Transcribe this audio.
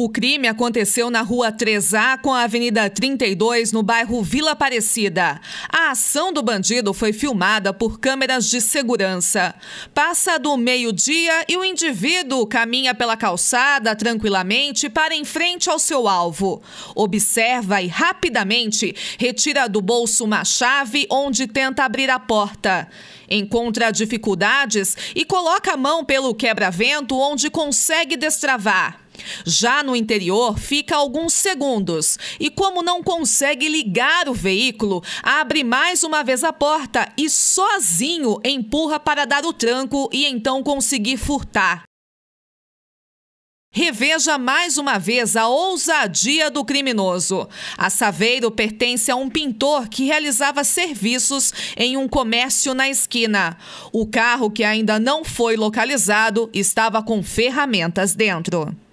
O crime aconteceu na Rua 3A com a Avenida 32, no bairro Vila Aparecida. A ação do bandido foi filmada por câmeras de segurança. Passa do meio-dia e o indivíduo caminha pela calçada tranquilamente para em frente ao seu alvo. Observa e rapidamente retira do bolso uma chave onde tenta abrir a porta. Encontra dificuldades e coloca a mão pelo quebra-vento onde consegue destravar. Já no interior, fica alguns segundos e, como não consegue ligar o veículo, abre mais uma vez a porta e sozinho empurra para dar o tranco e então conseguir furtar. Reveja mais uma vez a ousadia do criminoso. A Saveiro pertence a um pintor que realizava serviços em um comércio na esquina. O carro, que ainda não foi localizado, estava com ferramentas dentro.